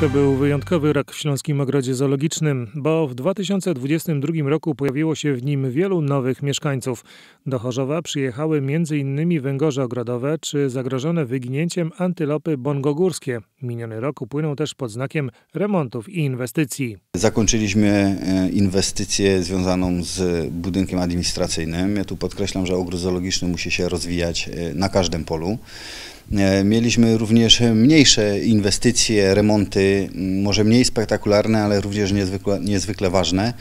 To był wyjątkowy rok w Śląskim Ogrodzie Zoologicznym, bo w 2022 roku pojawiło się w nim wielu nowych mieszkańców. Do Chorzowa przyjechały m.in. węgorze ogrodowe czy zagrożone wyginięciem antylopy bongogórskie. Miniony rok upłynął też pod znakiem remontów i inwestycji. Zakończyliśmy e, inwestycję związaną z budynkiem administracyjnym. Ja tu podkreślam, że ogród zoologiczny musi się rozwijać e, na każdym polu. E, mieliśmy również mniejsze inwestycje, remonty, może mniej spektakularne, ale również niezwykle, niezwykle ważne.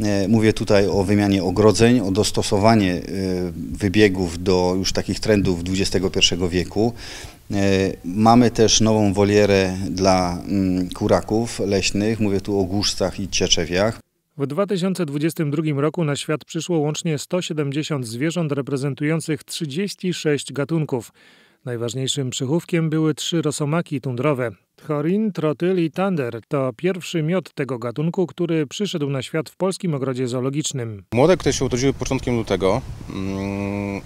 E, mówię tutaj o wymianie ogrodzeń, o dostosowanie e, wybiegów do już takich trendów XXI wieku. Mamy też nową wolierę dla mm, kuraków leśnych, mówię tu o głuszcach i cieczewiach. W 2022 roku na świat przyszło łącznie 170 zwierząt reprezentujących 36 gatunków. Najważniejszym przychówkiem były trzy rosomaki tundrowe. Chorin, trotyl i tander to pierwszy miod tego gatunku, który przyszedł na świat w polskim ogrodzie zoologicznym. Młode, które się urodziły początkiem lutego, mm,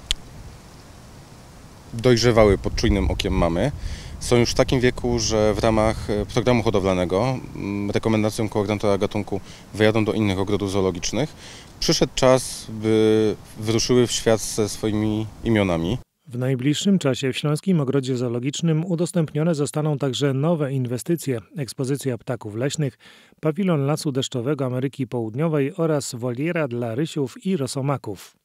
dojrzewały pod czujnym okiem mamy. Są już w takim wieku, że w ramach e, programu hodowlanego mm, rekomendacją koordynatora gatunku wyjadą do innych ogrodów zoologicznych. Przyszedł czas, by wyruszyły w świat ze swoimi imionami. W najbliższym czasie w Śląskim Ogrodzie Zoologicznym udostępnione zostaną także nowe inwestycje, ekspozycja ptaków leśnych, pawilon lasu deszczowego Ameryki Południowej oraz woliera dla rysiów i rosomaków.